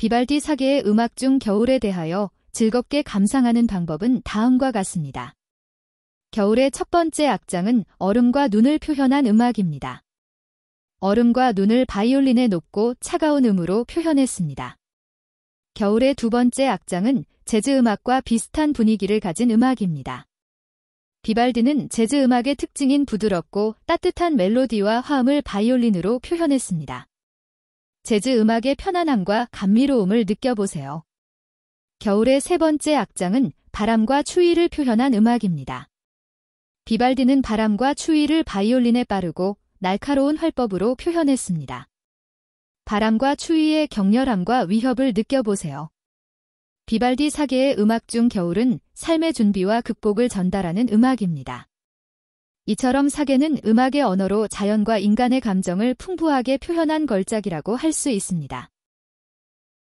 비발디 사계의 음악 중 겨울에 대하여 즐겁게 감상하는 방법은 다음과 같습니다. 겨울의 첫 번째 악장은 얼음과 눈을 표현한 음악입니다. 얼음과 눈을 바이올린에놓고 차가운 음으로 표현했습니다. 겨울의 두 번째 악장은 재즈 음악과 비슷한 분위기를 가진 음악입니다. 비발디는 재즈 음악의 특징인 부드럽고 따뜻한 멜로디와 화음을 바이올린으로 표현했습니다. 재즈 음악의 편안함과 감미로움을 느껴보세요. 겨울의 세 번째 악장은 바람과 추위를 표현한 음악입니다. 비발디는 바람과 추위를 바이올린에 빠르고 날카로운 활법으로 표현했습니다. 바람과 추위의 격렬함과 위협을 느껴보세요. 비발디 사계의 음악 중 겨울은 삶의 준비와 극복을 전달하는 음악입니다. 이처럼 사계는 음악의 언어로 자연과 인간의 감정을 풍부하게 표현한 걸작이라고 할 수 있습니다.